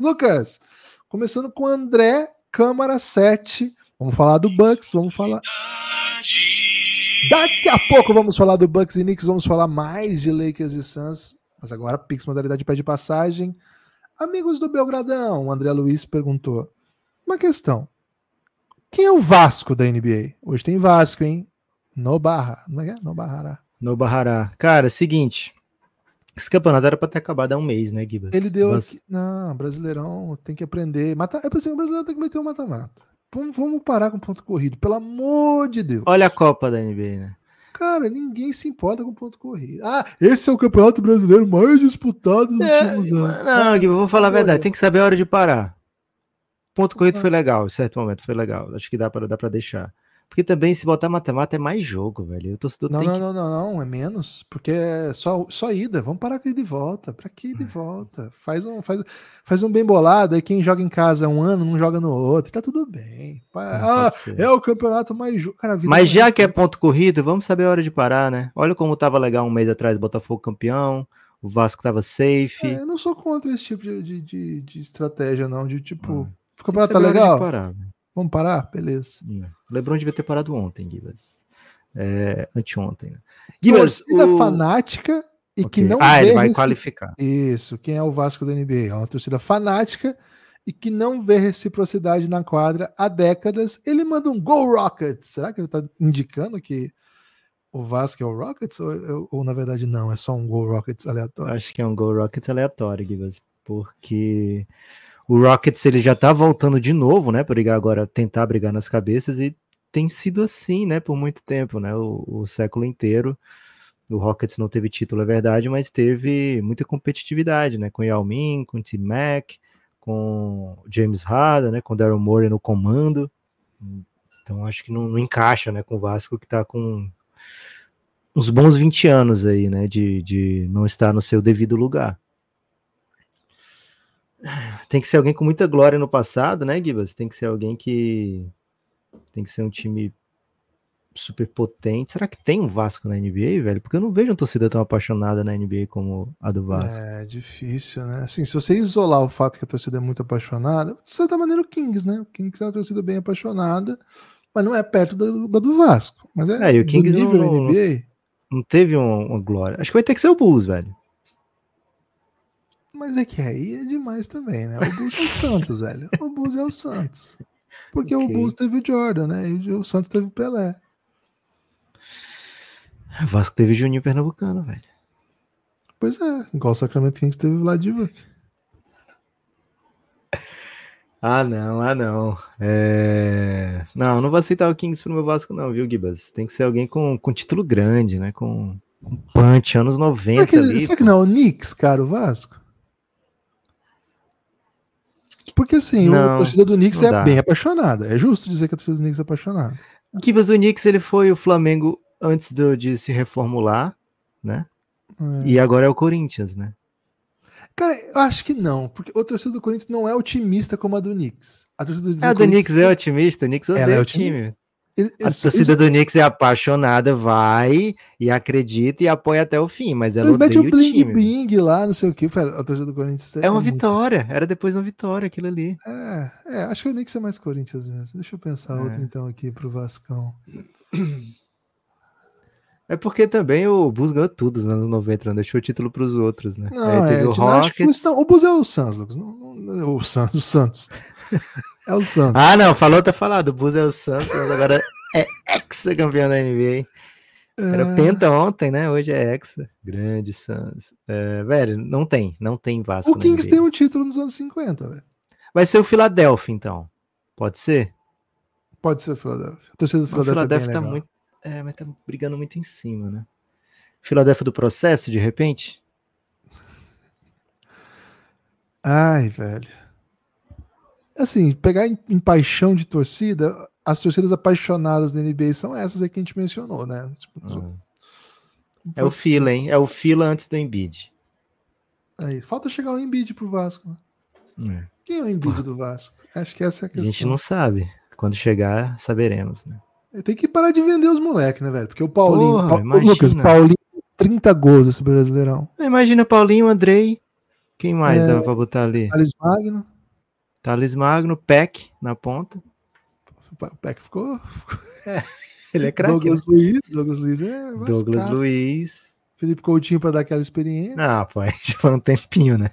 Lucas, começando com André, Câmara 7. Vamos falar do Bucks, vamos falar. Daqui a pouco vamos falar do Bucks e Knicks, vamos falar mais de Lakers e Suns, mas agora Pix modalidade pede passagem. Amigos do Belgradão, André Luiz perguntou. Uma questão. Quem é o Vasco da NBA? Hoje tem Vasco, hein? No Barra. Não é, é? No Barrará. No Barrará. Cara, é seguinte. Esse campeonato era pra ter acabado há um mês, né, Gibas? Ele deu. Mas... Aqui... Não, Brasileirão tem que aprender. Mata... Eu é pensei ser o brasileiro tem que meter o um mata-mata. Vamos, parar com ponto corrido, pelo amor de Deus. Olha a Copa da NBA, né? Cara, ninguém se importa com ponto corrido. Ah, esse é o campeonato brasileiro mais disputado dos é, últimos anos. Não, Gui, vou falar a verdade. Tem que saber a hora de parar. Ponto corrido ah. foi legal, em certo momento foi legal. Acho que dá para dá deixar. Porque também, se botar mata-mata, é mais jogo, velho. Eu torcedor não, não, que... não, não, não, é menos. Porque é só, só ida. Vamos parar com ida volta. Pra que ir de hum. volta? Faz um, faz, faz um bem bolado. Aí quem joga em casa um ano, não joga no outro. Tá tudo bem. Ah, ah é o campeonato mais jogo. Mas é já é... que é ponto corrido, vamos saber a hora de parar, né? Olha como tava legal um mês atrás, Botafogo campeão. O Vasco tava safe. É, eu não sou contra esse tipo de, de, de, de estratégia, não. De tipo, ah, o campeonato tá legal. Parar, né? Vamos parar? Beleza. É. Lebron devia ter parado ontem, Gibas. É, anteontem. Gibas, né? torcida o... fanática e okay. que não ah, vê ele vai qualificar. Isso, quem é o Vasco da NBA? É uma torcida fanática e que não vê reciprocidade na quadra há décadas. Ele manda um Go Rockets. Será que ele está indicando que o Vasco é o Rockets? Ou, ou, na verdade não, é só um Go Rockets aleatório? Acho que é um Go Rockets aleatório, Gibas, porque o Rockets ele já tá voltando de novo, né? Para brigar agora, tentar brigar nas cabeças e tem sido assim, né? Por muito tempo, né? O, o século inteiro. O Rockets não teve título, é verdade, mas teve muita competitividade, né? Com Yao Ming, com Tim Mack, com James Harden, né? Com Daryl Morey no comando. Então acho que não, não, encaixa, né? Com o Vasco que tá com uns bons 20 anos aí, né? De, de não estar no seu devido lugar tem que ser alguém com muita glória no passado, né, Gibas? Tem que ser alguém que tem que ser um time super potente. Será que tem um Vasco na NBA, velho? Porque eu não vejo uma torcida tão apaixonada na NBA como a do Vasco. É difícil, né? Assim, se você isolar o fato que a torcida é muito apaixonada, é de certa maneira o Kings, né? O Kings é uma torcida bem apaixonada, mas não é perto da, do Vasco. Mas é, é e o Kings nível não, NBA. Não teve uma, uma glória. Acho que vai ter que ser o Bulls, velho mas é que aí é demais também, né? O Bulls é o Santos, velho. O Bulls é o Santos. Porque okay. o Bulls teve o Jordan, né? E o Santos teve o Pelé. O Vasco teve o Juninho Pernambucano, velho. Pois é, igual o Sacramento Kings teve o Vladivac. Ah, não, ah, não. É... Não, não vou aceitar o Kings pro meu Vasco, não, viu, Gibas? Tem que ser alguém com, com título grande, né? Com, com punch, anos 90. Será que, ali, será que não é o Knicks, cara, o Vasco? Porque assim, não, o torcedor do Knicks é dá. bem apaixonada. É justo dizer que a torcida do Knicks é apaixonada. Kivas o Knicks, ele foi o Flamengo antes do, de se reformular, né? É. E agora é o Corinthians, né? Cara, eu acho que não, porque o torcedor do Corinthians não é otimista como a do Knicks. A torcida do, é, do, é, do Knicks é otimista, o Knicks é odeia é o time a cidadania que você é apaixonada vai e acredita e apoia até o fim, mas ela mete o bling bling lá, não sei o que, a torcida do Corinthians. É, é uma muito... vitória, era depois uma vitória aquilo ali. É, é acho que o Knicks é mais Corinthians mesmo. Deixa eu pensar é. outro então aqui pro Vascão. É porque também o Bus ganhou tudo nos anos 90, não deixou o título para os outros, né? Não, Aí teve é, o O Bus é o Santos, Lucas. Não, o Santos, o Santos. É o Santos. Ah, não, falou, tá falado. O Bus é o Santos, mas agora é ex-campeão da NBA. Era ah. penta ontem, né? Hoje é hexa. Grande Santos. É, velho, não tem, não tem Vasco. O Kings tem um título nos anos 50, velho. Vai ser o Philadelphia, então. Pode ser? Pode ser o Philadelphia. torcida do Philadelphia, Philadelphia é tá legal. muito. É, mas tá brigando muito em cima, né? Philadelphia do processo, de repente? Ai, velho assim, pegar em, em, paixão de torcida, as torcidas apaixonadas da NBA são essas aí que a gente mencionou, né? Tipo, É, é o Fila, hein? É o Fila antes do Embiid. Aí, falta chegar o Embiid pro Vasco. Né? É. Quem é o Embiid Pô. do Vasco? Acho que essa é a questão. A gente não sabe. Quando chegar, saberemos, né? Tem que parar de vender os moleques, né, velho? Porque o Paulinho. Porra, Lucas, Paulinho, 30 gols esse brasileirão. Imagina Paulinho, Andrei. Quem mais é, dava pra botar ali? Alice Magno. Thales Magno, Peck na ponta. O Peck ficou. É, ele é craque. Douglas né? Luiz. Douglas Luiz é. Douglas assim. Luiz. Felipe Coutinho para dar aquela experiência. Ah, pô, já foi um tempinho, né?